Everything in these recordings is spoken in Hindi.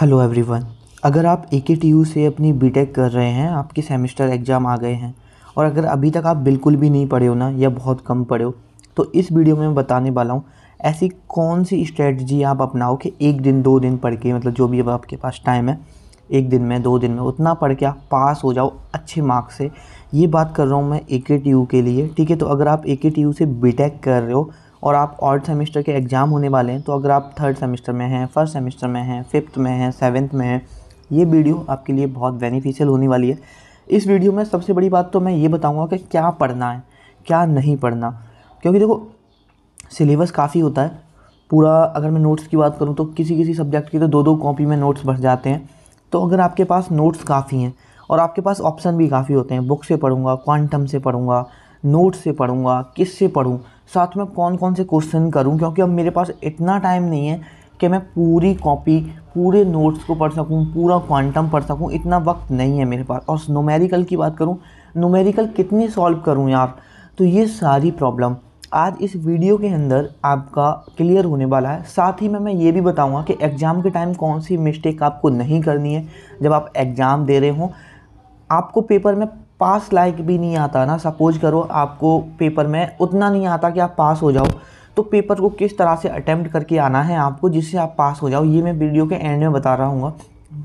हेलो एवरीवन अगर आप ए के टी यू से अपनी बीटेक कर रहे हैं आपके सेमेस्टर एग्ज़ाम आ गए हैं और अगर अभी तक आप बिल्कुल भी नहीं पढ़े हो ना या बहुत कम पढ़े हो तो इस वीडियो में मैं बताने वाला हूँ ऐसी कौन सी स्ट्रेटजी आप अपनाओ कि एक दिन दो दिन पढ़ के मतलब जो भी अब आपके पास टाइम है एक दिन में दो दिन में उतना पढ़ के आप पास हो जाओ अच्छे मार्क्स से ये बात कर रहा हूँ मैं ए के टी यू के लिए ठीक है तो अगर आप ए के टी यू से बी कर रहे हो और आप और सेमेस्टर के एग्ज़ाम होने वाले हैं तो अगर आप थर्ड सेमेस्टर में हैं फर्स्ट सेमेस्टर में हैं फिफ्थ में हैं सेवन्थ में हैं ये वीडियो आपके लिए बहुत बेनिफिशियल होने वाली है इस वीडियो में सबसे बड़ी बात तो मैं ये बताऊँगा कि क्या पढ़ना है क्या नहीं पढ़ना क्योंकि देखो सिलेबस काफ़ी होता है पूरा अगर मैं नोट्स की बात करूँ तो किसी किसी सब्जेक्ट की तो दो दो कॉपी में नोट्स भर जाते हैं तो अगर आपके पास नोट्स काफ़ी हैं और आपके पास ऑप्शन भी काफ़ी होते हैं बुक से पढ़ूँगा क्वांटम से पढ़ूँगा नोट्स से पढ़ूँगा किस से पढ़ूँ साथ में कौन कौन से क्वेश्चन करूँ क्योंकि अब मेरे पास इतना टाइम नहीं है कि मैं पूरी कॉपी पूरे नोट्स को पढ़ सकूँ पूरा क्वांटम पढ़ सकूँ इतना वक्त नहीं है मेरे पास और नोमेरिकल की बात करूँ नोमेरिकल कितने सॉल्व करूँ यार तो ये सारी प्रॉब्लम आज इस वीडियो के अंदर आपका क्लियर होने वाला है साथ ही में मैं ये भी बताऊंगा कि एग्ज़ाम के टाइम कौन सी मिस्टेक आपको नहीं करनी है जब आप एग्ज़ाम दे रहे हों आपको पेपर में पास लाइक भी नहीं आता ना सपोज करो आपको पेपर में उतना नहीं आता कि आप पास हो जाओ तो पेपर को किस तरह से अटैम्प्ट करके आना है आपको जिससे आप पास हो जाओ ये मैं वीडियो के एंड में बता रहा हूँ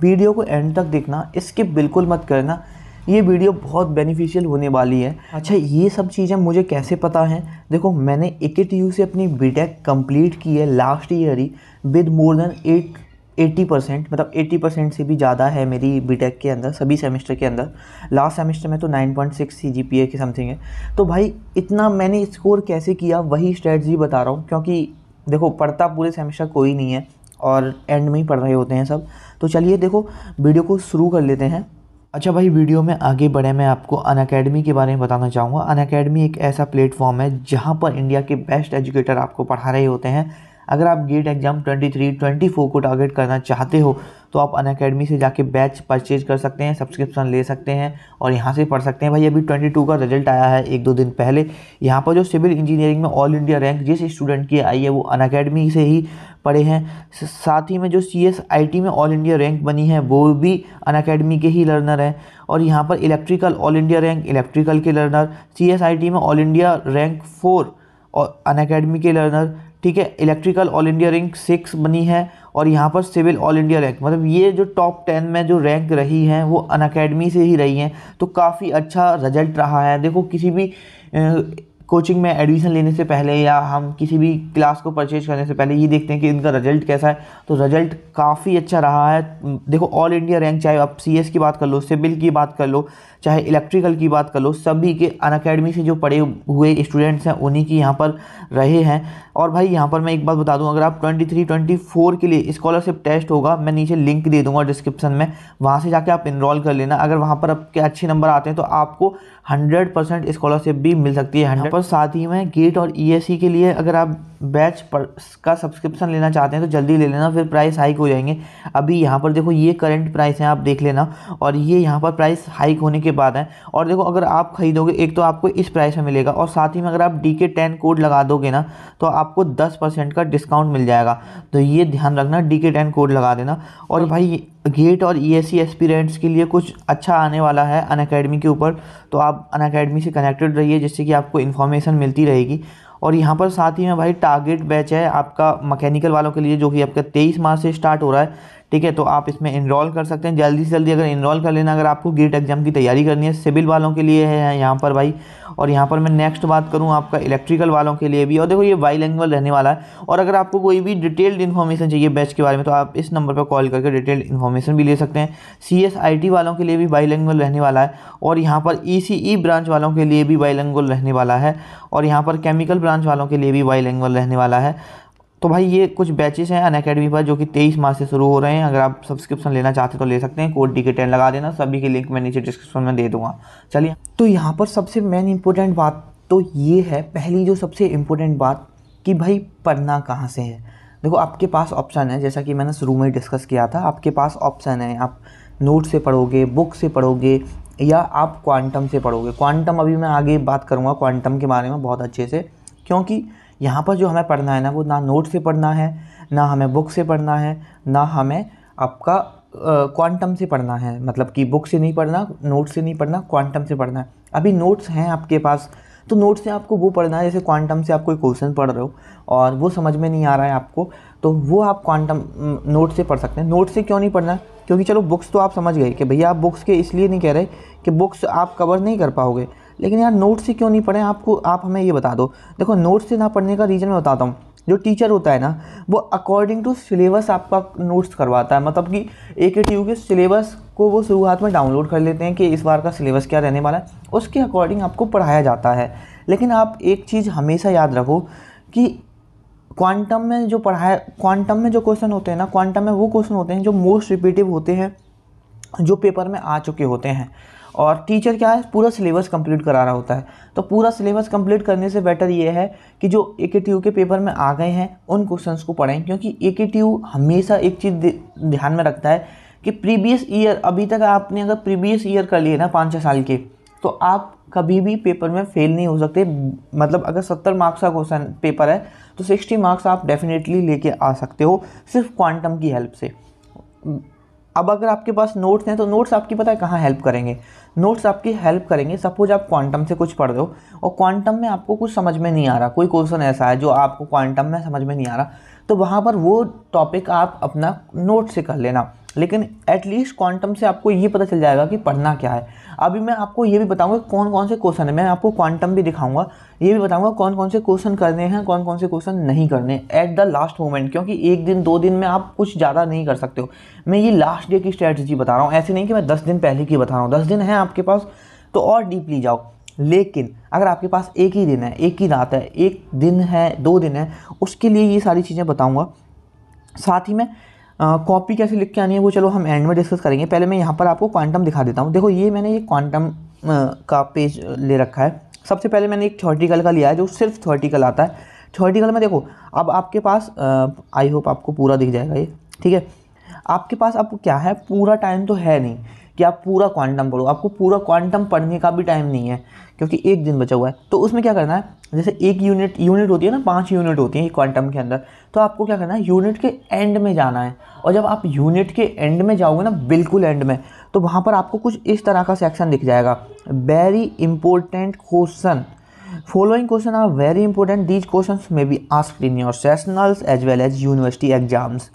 वीडियो को एंड तक देखना इसके बिल्कुल मत करना ये वीडियो बहुत बेनिफिशियल होने वाली है अच्छा ये सब चीज़ें मुझे कैसे पता हैं देखो मैंने एक से अपनी बी कंप्लीट कम्प्लीट की है लास्ट ईयर ही with more than eight 80 percent मतलब 80 परसेंट से भी ज़्यादा है मेरी बीटेक के अंदर सभी सेमेस्टर के अंदर लास्ट सेमेस्टर में तो 9.6 पॉइंट जी पी ए के समथिंग है तो भाई इतना मैंने स्कोर कैसे किया वही स्ट्रेटजी बता रहा हूँ क्योंकि देखो पढ़ता पूरे सेमेस्टर कोई नहीं है और एंड में ही पढ़ रहे होते हैं सब तो चलिए देखो वीडियो को शुरू कर लेते हैं अच्छा भाई वीडियो में आगे बढ़े मैं आपको अन अकेडमी के बारे में बताना चाहूँगा अन अकेडमी एक ऐसा प्लेटफॉर्म है जहाँ पर इंडिया के बेस्ट एजुकेटर आपको पढ़ा रहे होते हैं अगर आप गेट एग्ज़ाम 23, 24 को टारगेट करना चाहते हो तो आप अन अकेडमी से जाके बैच परचेज कर सकते हैं सब्सक्रिप्शन ले सकते हैं और यहाँ से पढ़ सकते हैं भाई अभी 22 का रिजल्ट आया है एक दो दिन पहले यहाँ पर जो सिविल इंजीनियरिंग में ऑल इंडिया रैंक जिस स्टूडेंट की आई है वो अन अकेडमी से ही पढ़े हैं साथ ही में जो सी एस आई टी में ऑल इंडिया रैंक बनी है वो भी अन अकेडमी के ही लर्नर हैं और यहाँ पर electrical all India rank electrical के learner C S I T में ऑल इंडिया रैंक फोर और अन अकेडमी के लर्नर ठीक है electrical all India rank six बनी है और यहाँ पर सिविल ऑल इंडिया रैंक मतलब ये जो टॉप टेन में जो रैंक रही हैं वो अन से ही रही हैं तो काफ़ी अच्छा रिजल्ट रहा है देखो किसी भी कोचिंग में एडमिशन लेने से पहले या हम किसी भी क्लास को परचेज करने से पहले ये देखते हैं कि इनका रिजल्ट कैसा है तो रिजल्ट काफ़ी अच्छा रहा है देखो ऑल इंडिया रैंक चाहे आप सी की बात कर लो सिविल की बात कर लो चाहे इलेक्ट्रिकल की बात कर लो सभी के अन से जो पढ़े हुए स्टूडेंट्स हैं उन्हीं की यहाँ पर रहे हैं और भाई यहाँ पर मैं एक बात बता दूँ अगर आप ट्वेंटी थ्री ट्वेंटी फोर के लिए स्कॉलरशिप टेस्ट होगा मैं नीचे लिंक दे दूँगा डिस्क्रिप्शन में वहाँ से जाके आप इनरोल कर लेना अगर वहाँ पर आपके अच्छे नंबर आते हैं तो आपको हंड्रेड परसेंट स्कॉलरशिप भी मिल सकती है हंड्रेड पर साथ ही में गेट और ई e e के लिए अगर आप बैच पर का सब्सक्रिप्शन लेना चाहते हैं तो जल्दी ले लेना फिर प्राइस हाइक हो जाएंगे अभी यहाँ पर देखो ये करंट प्राइस है आप देख लेना और ये यहाँ पर प्राइस हाइक होने के बाद है और देखो अगर आप खरीदोगे एक तो आपको इस प्राइस में मिलेगा और साथ ही में अगर आप डी के टेन कोड लगा दोगे ना तो आपको दस परसेंट का डिस्काउंट मिल जाएगा तो ये ध्यान रखना डी के टेन कोड लगा देना और तो भाई गेट और ई एस एस्पिरेंट्स के लिए कुछ अच्छा आने वाला है अन अकेडमी के ऊपर तो आप अन अकेडमी से कनेक्टेड रहिए जिससे कि आपको इन्फॉर्मेशन मिलती रहेगी और यहाँ पर साथ ही में भाई टारगेट बैच है आपका मैकेनिकल वालों के लिए जो कि आपका तेईस मार्च से स्टार्ट हो रहा है ठीक है तो आप इसमें इनरोल कर सकते हैं जल्दी से जल्दी अगर इनरोल कर लेना अगर आपको गेट एग्जाम की तैयारी करनी है सिविल वालों के लिए है यहाँ पर भाई और यहाँ पर मैं नेक्स्ट बात करूँ आपका इलेक्ट्रिकल वालों के लिए भी और देखो ये बाई लैंग्वेज रहने वाला है और अगर आपको कोई भी डिटेल्ड इन्फॉर्मेशन चाहिए बैच के बारे में तो आप इस नंबर पर कॉल करके डिटेल्ड इन्फॉर्मेशन भी ले सकते हैं सी वालों के लिए भी बाई रहने वाला है और यहाँ पर ई e ब्रांच e वालों के लिए भी बाई रहने वाला है और यहाँ पर केमिकल ब्रांच वालों के लिए भी बाई रहने वाला है तो भाई ये कुछ बैचेस हैं अन अकेडमी पर जो कि तेईस मार्च से शुरू हो रहे हैं अगर आप सब्सक्रिप्शन लेना चाहते हैं तो ले सकते हैं कोड डी के टेन लगा देना सभी की लिंक मैं नीचे डिस्क्रिप्शन में दे दूंगा चलिए तो यहाँ पर सबसे मेन इंपॉर्टेंट बात तो ये है पहली जो सबसे इम्पोर्टेंट बात कि भाई पढ़ना कहाँ से है देखो आपके पास ऑप्शन है जैसा कि मैंने शुरू में डिस्कस किया था आपके पास ऑप्शन है आप नोट से पढ़ोगे बुक से पढ़ोगे या आप क्वांटम से पढ़ोगे क्वांटम अभी मैं आगे बात करूँगा क्वांटम के बारे में बहुत अच्छे से क्योंकि यहाँ पर जो हमें पढ़ना है ना वो ना नोट से पढ़ना है ना हमें बुक से पढ़ना है ना हमें आपका क्वांटम से पढ़ना है मतलब कि बुक से नहीं पढ़ना नोट से नहीं पढ़ना क्वांटम से पढ़ना है अभी नोट्स हैं आपके पास तो नोट से आपको वो पढ़ना है जैसे क्वांटम से आप कोई क्वेश्चन पढ़ रहे हो और वो समझ में नहीं आ रहा है आपको तो वो आप क्वांटम नोट से पढ़ सकते हैं नोट से क्यों नहीं पढ़ना क्योंकि चलो बुक्स तो आप समझ गए कि भैया आप बुक्स के इसलिए नहीं कह रहे कि बुक्स आप कवर नहीं कर पाओगे लेकिन यार नोट्स से क्यों नहीं पढ़े आपको आप हमें ये बता दो देखो नोट्स से ना पढ़ने का रीज़न मैं बताता हूँ जो टीचर होता है ना वो अकॉर्डिंग टू सिलेबस आपका नोट्स करवाता है मतलब कि ए के टी यू के सिलेबस को वो शुरुआत में डाउनलोड कर लेते हैं कि इस बार का सिलेबस क्या रहने वाला है उसके अकॉर्डिंग आपको पढ़ाया जाता है लेकिन आप एक चीज़ हमेशा याद रखो कि क्वांटम में जो पढ़ाया क्वांटम में जो क्वेश्चन होते हैं ना क्वांटम में वो क्वेश्चन होते हैं जो मोस्ट रिपीटिव होते हैं जो पेपर में आ चुके होते हैं और टीचर क्या है पूरा सिलेबस कंप्लीट करा रहा होता है तो पूरा सिलेबस कंप्लीट करने से बेटर ये है कि जो ए के टी यू के पेपर में आ गए हैं उन क्वेश्चन को पढ़ें क्योंकि ए के टी यू हमेशा एक चीज़ ध्यान में रखता है कि प्रीवियस ईयर अभी तक आपने अगर प्रीवियस ईयर कर लिए ना पाँच छः साल के तो आप कभी भी पेपर में फेल नहीं हो सकते मतलब अगर सत्तर मार्क्स का क्वेश्चन पेपर है तो सिक्सटी मार्क्स आप डेफिनेटली लेके आ सकते हो सिर्फ क्वांटम की हेल्प से अब अगर आपके पास नोट्स हैं तो नोट्स आपकी पता है कहाँ हेल्प करेंगे नोट्स आपकी हेल्प करेंगे सपोज आप क्वांटम से कुछ पढ़ रहे हो और क्वांटम में आपको कुछ समझ में नहीं आ रहा कोई क्वेश्चन ऐसा है जो आपको क्वांटम में समझ में नहीं आ रहा तो वहाँ पर वो टॉपिक आप अपना नोट से कर लेना लेकिन एटलीस्ट क्वांटम से आपको ये पता चल जाएगा कि पढ़ना क्या है अभी मैं आपको ये भी बताऊंगा कौन कौन से क्वेश्चन है मैं आपको क्वांटम भी दिखाऊंगा ये भी बताऊंगा कौन कौन से क्वेश्चन करने हैं कौन कौन से क्वेश्चन नहीं करने एट द लास्ट मोमेंट क्योंकि एक दिन दो दिन में आप कुछ ज़्यादा नहीं कर सकते हो मैं ये लास्ट डे की स्ट्रैटेजी बता रहा हूँ ऐसे नहीं कि मैं दस दिन पहले की बता रहा हूँ दस दिन है आपके पास तो और डीपली जाओ लेकिन अगर आपके पास एक ही दिन है एक ही रात है एक दिन है दो दिन है उसके लिए ये सारी चीज़ें बताऊँगा साथ ही मैं कॉपी कैसे लिख के आनी है वो चलो हम एंड में डिस्कस करेंगे पहले मैं यहाँ पर आपको क्वांटम दिखा देता हूँ देखो ये मैंने ये क्वांटम का पेज ले रखा है सबसे पहले मैंने एक थर्टिकल का लिया है जो सिर्फ थर्टिकल आता है थर्टिकल में देखो अब आपके पास आई होप आपको पूरा दिख जाएगा ये ठीक है आपके पास अब क्या है पूरा टाइम तो है नहीं कि आप पूरा क्वांटम पढ़ो आपको पूरा क्वांटम पढ़ने का भी टाइम नहीं है क्योंकि एक दिन बचा हुआ है तो उसमें क्या करना है जैसे एक यूनिट यूनिट होती है ना पाँच यूनिट होती है क्वांटम के अंदर तो आपको क्या करना है यूनिट के एंड में जाना है और जब आप यूनिट के एंड में जाओगे ना बिल्कुल एंड में तो वहाँ पर आपको कुछ इस तरह का सेक्शन दिख जाएगा very important question following question are very important these question may be asked in your sessionals as well as university exams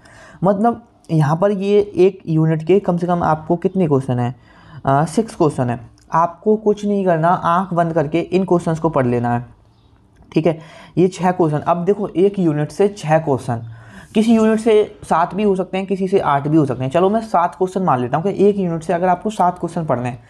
मतलब यहाँ पर ये एक यूनिट के कम से कम आपको कितने क्वेश्चन हैं सिक्स क्वेश्चन है आपको कुछ नहीं करना आंख बंद करके इन क्वेश्चंस को पढ़ लेना है ठीक है ये छः क्वेश्चन अब देखो एक यूनिट से छः क्वेश्चन किसी यूनिट से सात भी हो सकते हैं किसी से आठ भी हो सकते हैं चलो मैं सात क्वेश्चन मान लेता हूँ कि एक यूनिट से अगर आपको सात क्वेश्चन पढ़ने हैं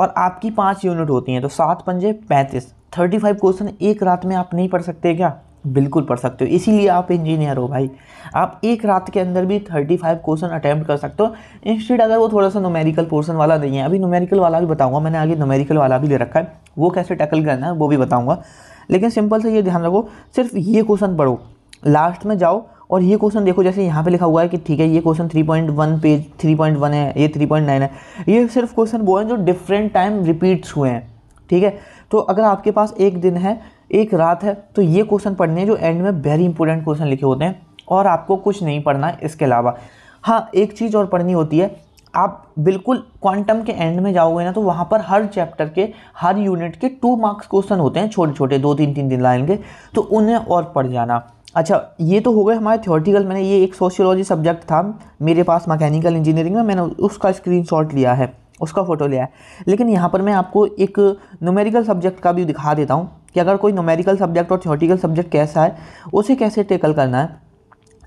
और आपकी पाँच यूनिट होती हैं तो सात पंजे पैंतीस थर्टी फाइव क्वेश्चन एक रात में आप नहीं पढ़ सकते क्या बिल्कुल पढ़ सकते हो इसीलिए आप इंजीनियर हो भाई आप एक रात के अंदर भी थर्टी फाइव क्वेश्चन अटैम्प्ट कर सकते हो इंस्टीट अगर वो थोड़ा सा नोमेरिकल पोर्सन वाला नहीं है अभी नोमेरिकल वाला भी बताऊंगा मैंने आगे नोमेरिकल वाला भी ले रखा है वो कैसे टैकल करना है वो भी बताऊँगा लेकिन सिंपल से ये ध्यान रखो सिर्फ ये क्वेश्चन पढ़ो लास्ट में जाओ और ये क्वेश्चन देखो जैसे यहाँ पे लिखा हुआ है कि ठीक है ये क्वेश्चन 3.1 पेज 3.1 है ये 3.9 है ये सिर्फ क्वेश्चन वो हैं जो डिफरेंट टाइम रिपीट्स हुए हैं ठीक है तो अगर आपके पास एक दिन है एक रात है तो ये क्वेश्चन पढ़ने हैं जो एंड में वेरी इंपॉर्टेंट क्वेश्चन लिखे होते हैं और आपको कुछ नहीं पढ़ना है इसके अलावा हाँ एक चीज़ और पढ़नी होती है आप बिल्कुल क्वांटम के एंड में जाओगे ना तो वहाँ पर हर चैप्टर के हर यूनिट के टू मार्क्स क्वेश्चन होते हैं छोटे छोटे दो तीन तीन दिन लाइन के तो उन्हें और पढ़ जाना अच्छा ये तो हो गए हमारे थियोरटिकल मैंने ये एक सोशियोलॉजी सब्जेक्ट था मेरे पास मैकेनिकल इंजीनियरिंग में मैंने उसका स्क्रीनशॉट लिया है उसका फ़ोटो लिया है लेकिन यहाँ पर मैं आपको एक नोमेरिकल सब्जेक्ट का भी दिखा देता हूँ कि अगर कोई नोमेरिकल सब्जेक्ट और थियोटिकल सब्जेक्ट कैसा है उसे कैसे टेकल करना है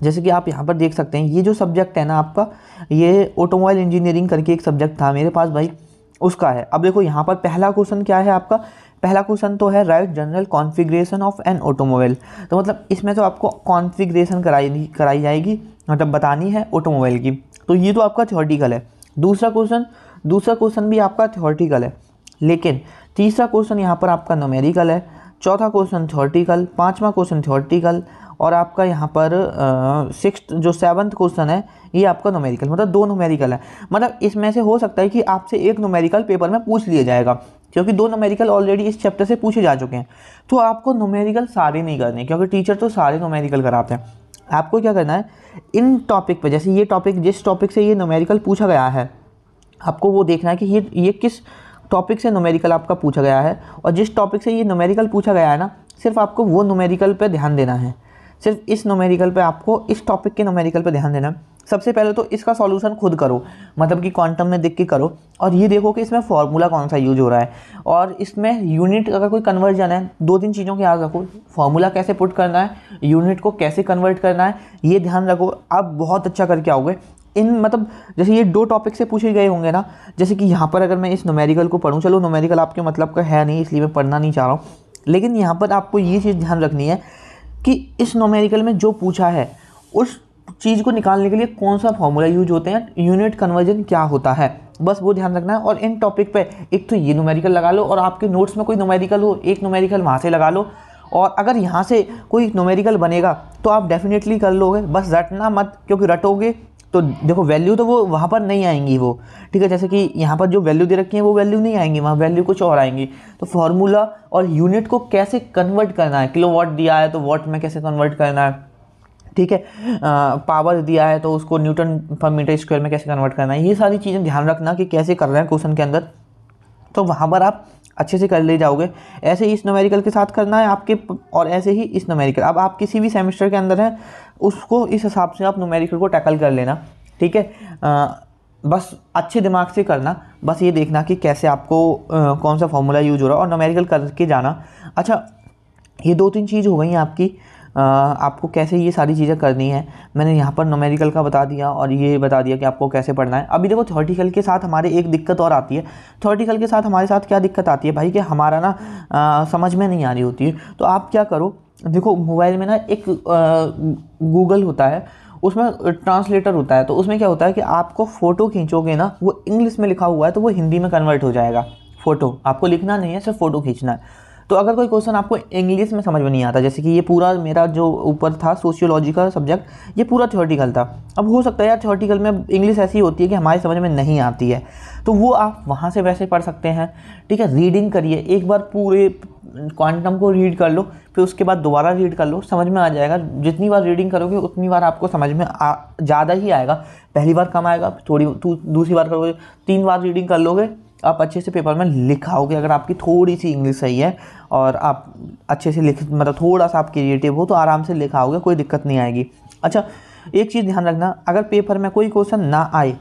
जैसे कि आप यहाँ पर देख सकते हैं ये जो सब्जेक्ट है ना आपका ये ऑटोमोबाइल इंजीनियरिंग करके एक सब्जेक्ट था मेरे पास भाई उसका है अब देखो यहाँ पर पहला क्वेश्चन क्या है आपका पहला क्वेश्चन तो है right general configuration of an automobile तो मतलब इसमें तो आपको कॉन्फ़िगरेशन कराई कराई जाएगी मतलब बतानी है ऑटोमोबाइल की तो ये तो आपका थियोटिकल है दूसरा क्वेश्चन दूसरा क्वेश्चन भी आपका थियोरटिकल है लेकिन तीसरा क्वेश्चन यहाँ पर आपका नोमेरिकल है चौथा क्वेश्चन थ्योरटिकल पाँचवा क्वेश्चन थ्योरटिकल और आपका यहाँ पर सिक्स जो सेवन्थ क्वेश्चन है ये आपका नोमेरिकल मतलब दो नोमेरिकल है मतलब इसमें से हो सकता है कि आपसे एक नोमेरिकल पेपर में पूछ लिया जाएगा क्योंकि दो नोमेरिकल ऑलरेडी इस चैप्टर से पूछे जा चुके हैं तो आपको नोमेरिकल सारे नहीं करने क्योंकि टीचर तो सारे नोमेरिकल कराते हैं आपको क्या करना है इन टॉपिक पर जैसे ये टॉपिक जिस टॉपिक से ये नोमेरिकल पूछा गया है आपको वो देखना है कि ये ये किस टॉपिक से नोमेरिकल आपका पूछा गया है और जिस टॉपिक से ये नोमेरिकल पूछा गया है ना सिर्फ आपको वो नोमेरिकल पर ध्यान देना है सिर्फ इस नोमेरिकल पर आपको इस टॉपिक के नोमेरिकल पर ध्यान देना है सबसे पहले तो इसका सॉल्यूशन खुद करो मतलब कि क्वांटम में देख के करो और ये देखो कि इसमें फार्मूला कौन सा यूज हो रहा है और इसमें यूनिट अगर कोई कन्वर्ट जाना है दो तीन चीज़ों के याद रखो फार्मूला कैसे पुट करना है यूनिट को कैसे कन्वर्ट करना है ये ध्यान रखो आप बहुत अच्छा करके आओगे इन मतलब जैसे ये दो टॉपिक से पूछे गए होंगे ना जैसे कि यहाँ पर अगर मैं इस नोमेरिकल को पढ़ूँ चलो नोमेरिकल आपके मतलब का है नहीं इसलिए मैं पढ़ना नहीं चाह रहा हूँ लेकिन यहाँ पर आपको ये चीज़ ध्यान रखनी है कि इस नोमेरिकल में जो पूछा है उस चीज़ को निकालने के लिए कौन सा फॉर्मूला यूज होते हैं यूनिट कन्वर्जन क्या होता है बस वो ध्यान रखना है और इन टॉपिक पे एक तो ये नोमेरिकल लगा लो और आपके नोट्स में कोई नोमेरिकल हो एक नोमेरिकल वहाँ से लगा लो और अगर यहाँ से कोई नोमेरिकल बनेगा तो आप डेफिनेटली कर लोगे बस रटना मत क्योंकि रटोगे तो देखो वैल्यू तो वो वहाँ पर नहीं आएंगी वो ठीक है जैसे कि यहाँ पर जो वैल्यू दे रखी है वो वैल्यू नहीं आएंगी वहाँ वैल्यू कुछ और आएंगी तो फार्मूला और यूनिट को कैसे कन्वर्ट करना है किलो वाट दिया है तो वाट में कैसे कन्वर्ट करना है ठीक है पावर दिया है तो उसको न्यूटन पर मीटर स्क्वायर में कैसे कन्वर्ट करना है ये सारी चीज़ें ध्यान रखना कि कैसे कर रहे हैं क्वेश्चन के अंदर तो वहाँ पर आप अच्छे से कर ले जाओगे ऐसे ही इस नोमेरिकल के साथ करना है आपके और ऐसे ही इस नोमेरिकल अब आप किसी भी सेमेस्टर के अंदर हैं उसको इस हिसाब से आप नोमेरिकल को टैकल कर लेना ठीक है बस अच्छे दिमाग से करना बस ये देखना कि कैसे आपको आ, कौन सा फॉर्मूला यूज हो रहा है और नोमेरिकल करके जाना अच्छा ये दो तीन चीज़ हो गई आपकी आपको कैसे ये सारी चीज़ें करनी है मैंने यहाँ पर नोमेरिकल का बता दिया और ये बता दिया कि आपको कैसे पढ़ना है अभी देखो थर्टिकल के साथ हमारे एक दिक्कत और आती है थर्टिकल के साथ हमारे साथ क्या दिक्कत आती है भाई कि हमारा ना समझ में नहीं आ रही होती है तो आप क्या करो देखो मोबाइल में ना एक गूगल होता है उसमें ट्रांसलेटर होता है तो उसमें क्या होता है कि आपको फ़ोटो खींचोगे ना वो इंग्लिश में लिखा हुआ है तो वो हिंदी में कन्वर्ट हो जाएगा फ़ोटो आपको लिखना नहीं है सिर्फ फ़ोटो खींचना है तो अगर कोई क्वेश्चन आपको इंग्लिश में समझ में नहीं आता जैसे कि ये पूरा मेरा जो ऊपर था सोशियोलॉजी का सब्जेक्ट ये पूरा थियोटिकल था अब हो सकता है यार थियोटिकल में इंग्लिश ऐसी होती है कि हमारी समझ में नहीं आती है तो वो आप वहाँ से वैसे पढ़ सकते हैं ठीक है रीडिंग करिए एक बार पूरे क्वांटम को रीड कर लो फिर उसके बाद दोबारा रीड कर लो समझ में आ जाएगा जितनी बार रीडिंग करोगे उतनी बार आपको समझ में आ ज़्यादा ही आएगा पहली बार कम आएगा थोड़ी दूसरी बार करोगे तीन बार रीडिंग कर लोगे आप अच्छे से पेपर में लिखाओगे अगर आपकी थोड़ी सी इंग्लिश सही है और आप अच्छे से लिख मतलब थोड़ा सा आप क्रिएटिव हो तो आराम से लिखाओगे कोई दिक्कत नहीं आएगी अच्छा एक चीज़ ध्यान रखना अगर पेपर में कोई क्वेश्चन ना आए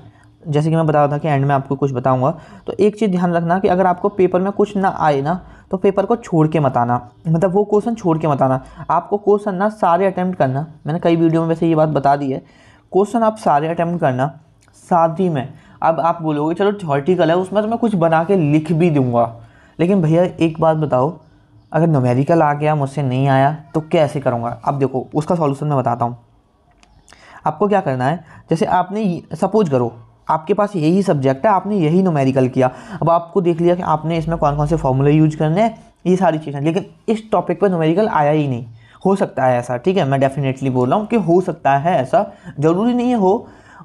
जैसे कि मैं बता रहा था कि एंड में आपको कुछ बताऊंगा तो एक चीज़ ध्यान रखना कि अगर आपको पेपर में कुछ ना आए ना तो पेपर को छोड़ के मत आना मतलब वो क्वेश्चन छोड़ के मत आना आपको क्वेश्चन ना सारे अटैम्प्ट करना मैंने कई वीडियो में वैसे ये बात बता दी है क्वेश्चन आप सारे अटैम्प्ट करना साथ ही में अब आप बोलोगे चलो थॉर्टिकल है उसमें तो मैं कुछ बना के लिख भी दूंगा लेकिन भैया एक बात बताओ अगर नोमेरिकल आ गया मुझसे नहीं आया तो कैसे करूँगा अब देखो उसका सॉल्यूशन मैं बताता हूँ आपको क्या करना है जैसे आपने सपोज करो आपके पास यही सब्जेक्ट है आपने यही नोमेरिकल किया अब आपको देख लिया कि आपने इसमें कौन कौन से फॉर्मूले यूज करने हैं ये सारी चीज़ें लेकिन इस टॉपिक पर नोमेरिकल आया ही नहीं हो सकता है ऐसा ठीक है मैं डेफिनेटली बोल रहा हूँ कि हो सकता है ऐसा ज़रूरी नहीं है हो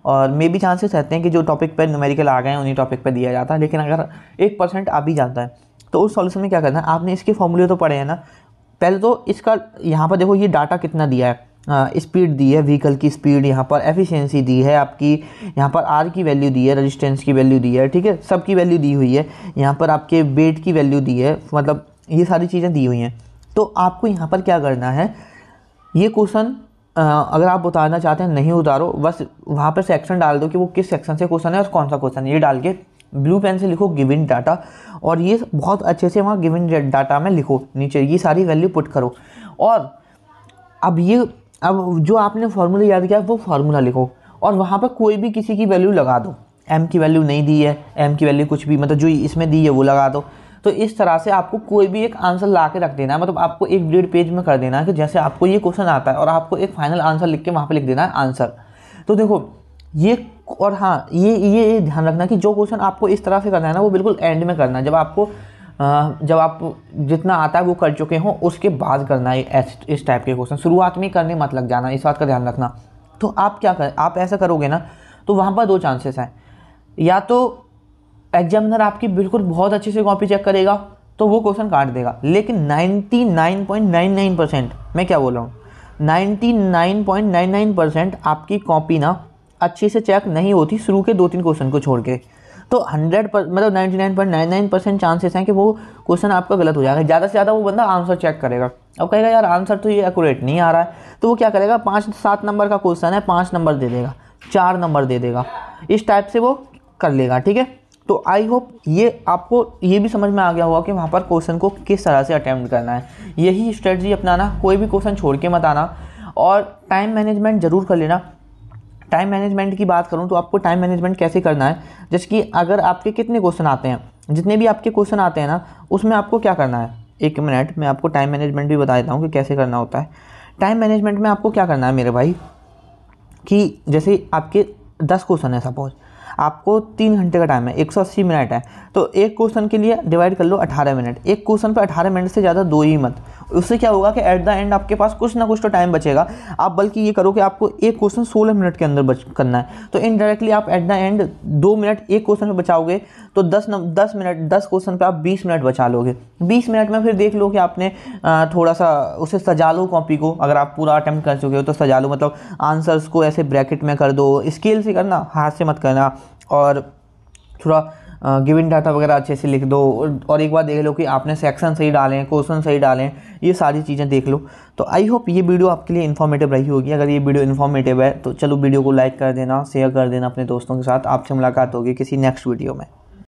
और मे भी चांसेस रहते हैं कि जो टॉपिक पर न्यूमेरिकल आ गए हैं उन्हीं टॉपिक पर दिया जाता है लेकिन अगर एक परसेंट आ भी जाता है तो उस सॉल्यूशन में क्या करना है आपने इसके फॉर्मूले तो पढ़े हैं ना पहले तो इसका यहाँ पर देखो ये डाटा कितना दिया है स्पीड दी है व्हीकल की स्पीड यहाँ पर एफिशिएंसी दी है आपकी यहाँ पर आर की वैल्यू दी है रेजिस्टेंस की वैल्यू दी है ठीक है सब की वैल्यू दी हुई है यहाँ पर आपके वेट की वैल्यू दी है मतलब ये सारी चीज़ें दी हुई हैं तो आपको यहाँ पर क्या करना है ये क्वेश्चन अगर आप उतारना चाहते हैं नहीं उतारो बस वहाँ पर सेक्शन डाल दो कि वो किस सेक्शन से क्वेश्चन है और कौन सा क्वेश्चन है ये डाल के ब्लू पेन से लिखो गिविन डाटा और ये बहुत अच्छे से वहाँ गिविन डाटा में लिखो नीचे ये सारी वैल्यू पुट करो और अब ये अब जो आपने फार्मूला याद किया वो फार्मूला लिखो और वहाँ पर कोई भी किसी की वैल्यू लगा दो एम की वैल्यू नहीं दी है एम की वैल्यू कुछ भी मतलब जो इसमें दी है वो लगा दो तो इस तरह से आपको कोई भी एक आंसर ला के रख देना है मतलब आपको एक डेढ़ पेज में कर देना है कि जैसे आपको ये क्वेश्चन आता है और आपको एक फाइनल आंसर लिख के वहाँ पर लिख देना है आंसर तो देखो ये और हाँ ये ये ध्यान रखना कि जो क्वेश्चन आपको इस तरह से करना है ना वो बिल्कुल एंड में करना है जब आपको जब आप जितना आता है वो कर चुके हों उसके बाद करना है इस टाइप के क्वेश्चन शुरुआत में करने मत लग जाना इस बात का ध्यान रखना तो आप क्या करें आप ऐसा करोगे ना तो वहाँ पर दो चांसेस हैं या तो एग्जामिनर आपकी बिल्कुल बहुत अच्छे से कॉपी चेक करेगा तो वो क्वेश्चन काट देगा लेकिन 99.99 परसेंट मैं क्या बोल रहा हूँ 99.99 परसेंट आपकी कॉपी ना अच्छे से चेक नहीं होती शुरू के दो तीन क्वेश्चन को छोड़ के तो 100 पर मतलब 99.99 परसेंट चांसेस हैं कि वो क्वेश्चन आपका गलत हो जाएगा ज़्यादा से ज़्यादा वो बंदा आंसर चेक करेगा अब कहेगा यार आंसर तो ये एकूरेट नहीं आ रहा है तो वो क्या करेगा पाँच सात नंबर का क्वेश्चन है पाँच नंबर दे देगा चार नंबर दे देगा इस टाइप से वो कर लेगा ठीक है तो आई होप ये आपको ये भी समझ में आ गया होगा कि वहाँ पर क्वेश्चन को किस तरह से अटैम्प्ट करना है यही स्ट्रेटजी अपनाना कोई भी क्वेश्चन छोड़ के मत आना और टाइम मैनेजमेंट ज़रूर कर लेना टाइम मैनेजमेंट की बात करूँ तो आपको टाइम मैनेजमेंट कैसे करना है जैसे कि अगर आपके कितने क्वेश्चन आते हैं जितने भी आपके क्वेश्चन आते हैं ना उसमें आपको क्या करना है एक मिनट मैं आपको टाइम मैनेजमेंट भी बता देता हूँ कि कैसे करना होता है टाइम मैनेजमेंट में आपको क्या करना है मेरे भाई कि जैसे आपके दस क्वेश्चन हैं सपोज़ आपको तीन घंटे का टाइम है एक मिनट है तो एक क्वेश्चन के लिए डिवाइड कर लो अठारह मिनट एक क्वेश्चन पर अठारह मिनट से ज़्यादा दो ही मत उससे क्या होगा कि एट द एंड आपके पास कुछ ना कुछ तो टाइम बचेगा आप बल्कि ये करो कि आपको एक क्वेश्चन सोलह मिनट के अंदर बच करना है तो इनडायरेक्टली आप एट द एंड दो मिनट एक क्वेश्चन पर बचाओगे तो दस न, दस मिनट दस क्वेश्चन पर आप बीस मिनट बचा लोगे बीस मिनट में फिर देख लो कि आपने थोड़ा सा उसे सजा लो कॉपी को अगर आप पूरा अटैम्प्ट कर चुके हो तो सजा लो मतलब आंसर्स को ऐसे ब्रैकेट में कर दो स्केल से करना हाथ से मत करना और थोड़ा गिविन डाटा वगैरह अच्छे से लिख दो और एक बार देख लो कि आपने सेक्शन सही डालें क्वेश्चन सही डालें ये सारी चीज़ें देख लो तो आई होप ये वीडियो आपके लिए इन्फॉर्मेटिव रही होगी अगर ये वीडियो इन्फॉर्मेटिव है तो चलो वीडियो को लाइक कर देना शेयर कर देना अपने दोस्तों के साथ आपसे मुलाकात होगी किसी नेक्स्ट वीडियो में